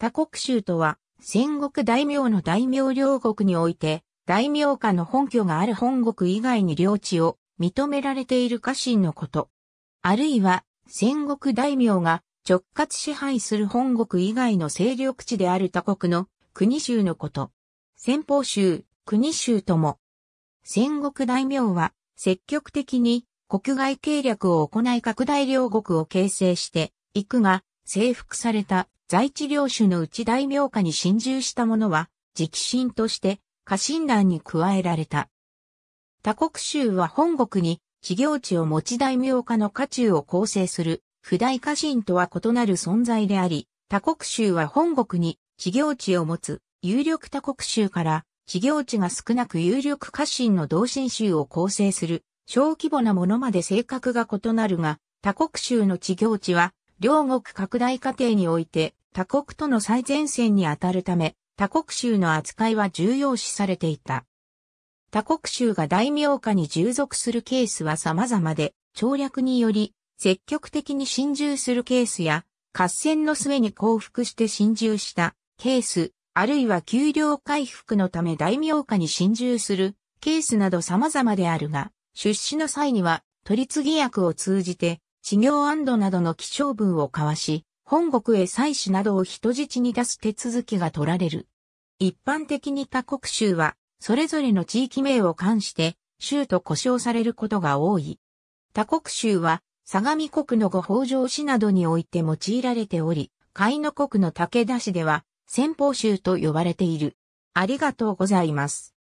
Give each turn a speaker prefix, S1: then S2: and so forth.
S1: 他国
S2: 州とは、戦国大名の大名領国において、大名家の本拠がある本国以外に領地を認められている家臣のこと。あるいは、戦国大名が直轄支配する本国以外の勢力地である他国の国州のこと。先方州、国州とも。戦国大名は積極的に国外計略を行い拡大領国を形成していくが、征服された在地領主の内大名家に侵入した者は、直進として家臣団に加えられた。他国州は本国に、企業地を持ち大名家の家中を構成する、不大家臣とは異なる存在であり、他国州は本国に、企業地を持つ、有力他国州から、企業地が少なく有力家臣の同心州を構成する、小規模なものまで性格が異なるが、他国州の治業地は、両国拡大過程において、他国との最前線にあたるため、他国州の扱いは重要視されていた。他国州が大名家に従属するケースは様々で、調略により積極的に侵入するケースや、合戦の末に降伏して侵入したケース、あるいは給料回復のため大名家に侵入するケースなど様々であるが、出資の際には取次役を通じて、治療安堵などの気象文を交わし、本国へ採取などを人質に出す手続きが取られる。一般的に他国州は、それぞれの地域名を冠して、州と呼称されることが多い。他国州は、相模国の御北条市などにおいて用いられており、海野国の武田市では、先方州と呼ばれている。ありがとうございます。